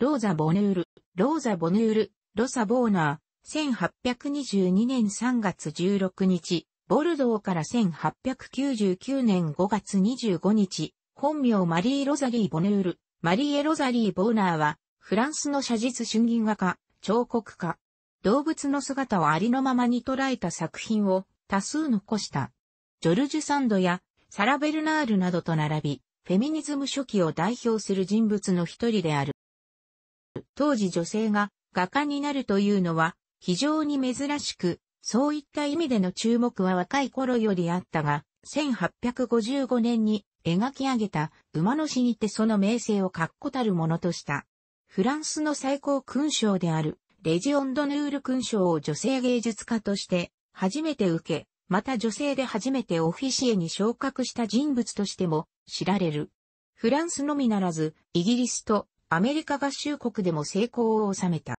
ローザ・ボヌール、ローザ・ボヌール、ロサ・ボーナー、1822年3月16日、ボルドーから1899年5月25日、本名マリー・ロザリー・ボヌール、マリー・エ・ロザリー・ボーナーは、フランスの写実春銀画家、彫刻家、動物の姿をありのままに捉えた作品を多数残した。ジョルジュ・サンドやサラ・ベルナールなどと並び、フェミニズム初期を代表する人物の一人である。当時女性が画家になるというのは非常に珍しく、そういった意味での注目は若い頃よりあったが、1855年に描き上げた馬の死にてその名声を確固たるものとした。フランスの最高勲章であるレジオンドヌール勲章を女性芸術家として初めて受け、また女性で初めてオフィシエに昇格した人物としても知られる。フランスのみならず、イギリスとアメリカ合衆国でも成功を収めた。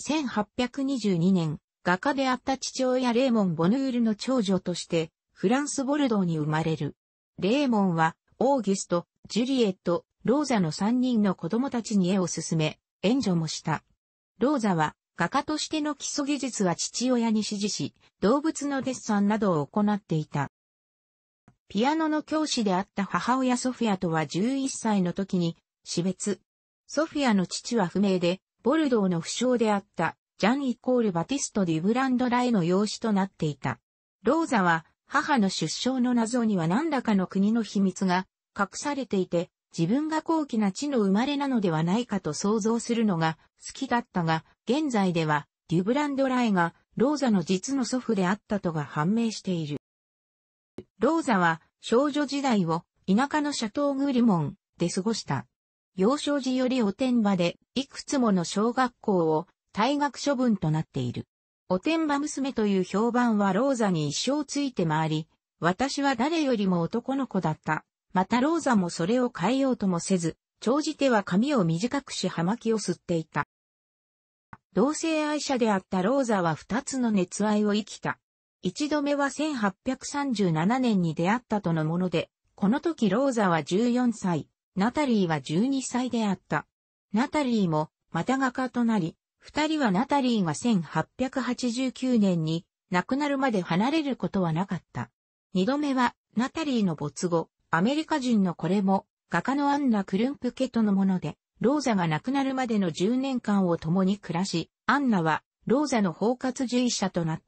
1822年、画家であった父親レーモン・ボヌールの長女として、フランス・ボルドーに生まれる。レーモンは、オーギュスト、ジュリエット、ローザの3人の子供たちに絵を進め、援助もした。ローザは、画家としての基礎技術は父親に指示し、動物のデッサンなどを行っていた。ピアノの教師であった母親ソフィアとは11歳の時に死別。ソフィアの父は不明で、ボルドーの負傷であった、ジャンイコール・バティスト・デュブランドラへの養子となっていた。ローザは、母の出生の謎には何らかの国の秘密が隠されていて、自分が高貴な地の生まれなのではないかと想像するのが好きだったが、現在では、デュブランドラエが、ローザの実の祖父であったとが判明している。ローザは、少女時代を、田舎のシャトー・グリモンで過ごした。幼少時よりお天場で、いくつもの小学校を退学処分となっている。お天場娘という評判はローザに一生ついて回り、私は誰よりも男の子だった。またローザもそれを変えようともせず、長じては髪を短くし葉巻を吸っていた。同性愛者であったローザは二つの熱愛を生きた。一度目は1837年に出会ったとのもので、この時ローザは14歳、ナタリーは12歳であった。ナタリーも、また画家となり、二人はナタリーが1889年に亡くなるまで離れることはなかった。二度目は、ナタリーの没後、アメリカ人のこれも、画家のアンナ・クルンプケトのもので、ローザが亡くなるまでの10年間を共に暮らし、アンナは、ローザの包括獣医者となっ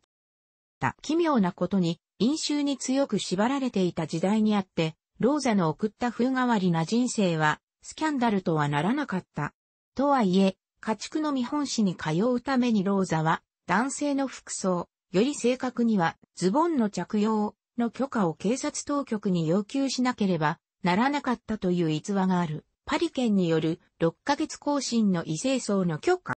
た。奇妙なことに、飲酒に強く縛られていた時代にあって、ローザの送った風変わりな人生は、スキャンダルとはならなかった。とはいえ、家畜の見本市に通うためにローザは、男性の服装、より正確には、ズボンの着用の許可を警察当局に要求しなければならなかったという逸話がある。パリ県による6ヶ月更新の異性層の許可。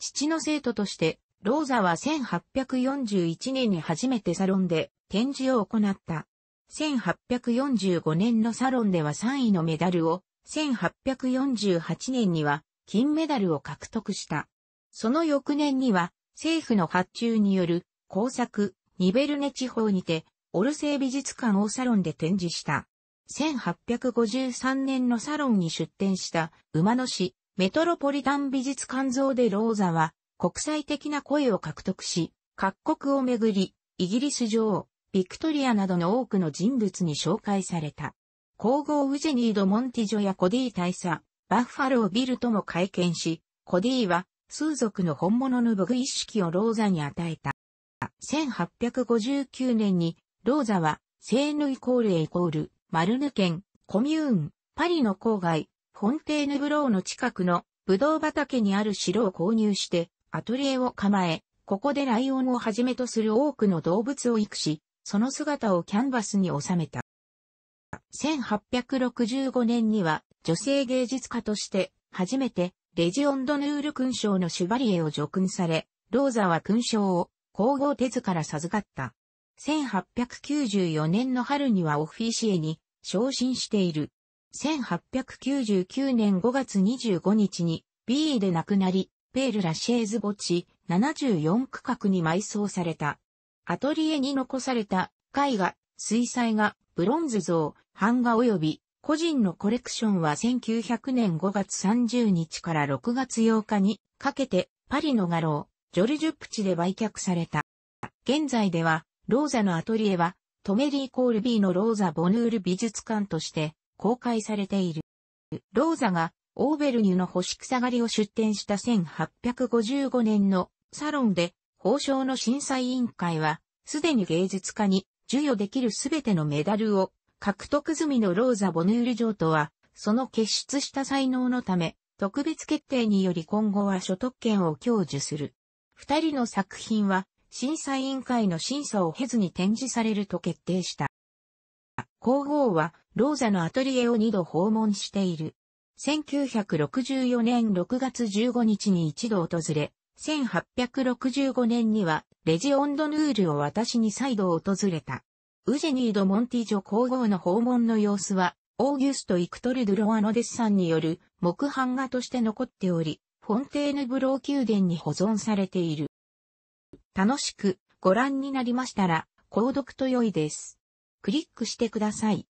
父の生徒として、ローザは1841年に初めてサロンで展示を行った。1845年のサロンでは3位のメダルを、1848年には金メダルを獲得した。その翌年には、政府の発注による工作、ニベルネ地方にて、オルセイ美術館をサロンで展示した。1853年のサロンに出展した馬野市メトロポリタン美術館像でローザは国際的な声を獲得し、各国をめぐり、イギリス女王、ビクトリアなどの多くの人物に紹介された。皇后ウジェニード・モンティジョやコディ大佐、バッファロー・ビルとも会見し、コディは、数族の本物の武具一式をローザに与えた。1859年に、ローザは、セーヌイコールエイコール、マルヌ県、コミューン、パリの郊外、フォンテーヌブローの近くの、ブドウ畑にある城を購入して、アトリエを構え、ここでライオンをはじめとする多くの動物を育し、その姿をキャンバスに収めた。1865年には女性芸術家として初めてレジオンドヌール勲章のシュバリエを叙勲され、ローザは勲章を皇后手図から授かった。1894年の春にはオフィシエに昇進している。1899年5月25日に B で亡くなり、ペール・ラシェーズ墓地74区画に埋葬された。アトリエに残された絵画、水彩画、ブロンズ像、版画及び個人のコレクションは1900年5月30日から6月8日にかけてパリの画廊、ジョルジュプチで売却された。現在では、ローザのアトリエは、トメリー・コールビーのローザ・ボヌール美術館として公開されている。ローザがオーベルニュの星草刈りを出展した1855年のサロンで法省の審査委員会は、すでに芸術家に授与できるすべてのメダルを獲得済みのローザ・ボヌール城とは、その傑出した才能のため、特別決定により今後は所得権を享受する。二人の作品は、審査委員会の審査を経ずに展示されると決定した。皇后は、ローザのアトリエを二度訪問している。1964年6月15日に一度訪れ、1865年には、レジオンドヌールを私に再度訪れた。ウジェニード・モンティジョ皇后の訪問の様子は、オーギュスト・イクトル・ドゥロワのデッサンによる木版画として残っており、フォンテーヌブロー宮殿に保存されている。楽しくご覧になりましたら、購読と良いです。クリックしてください。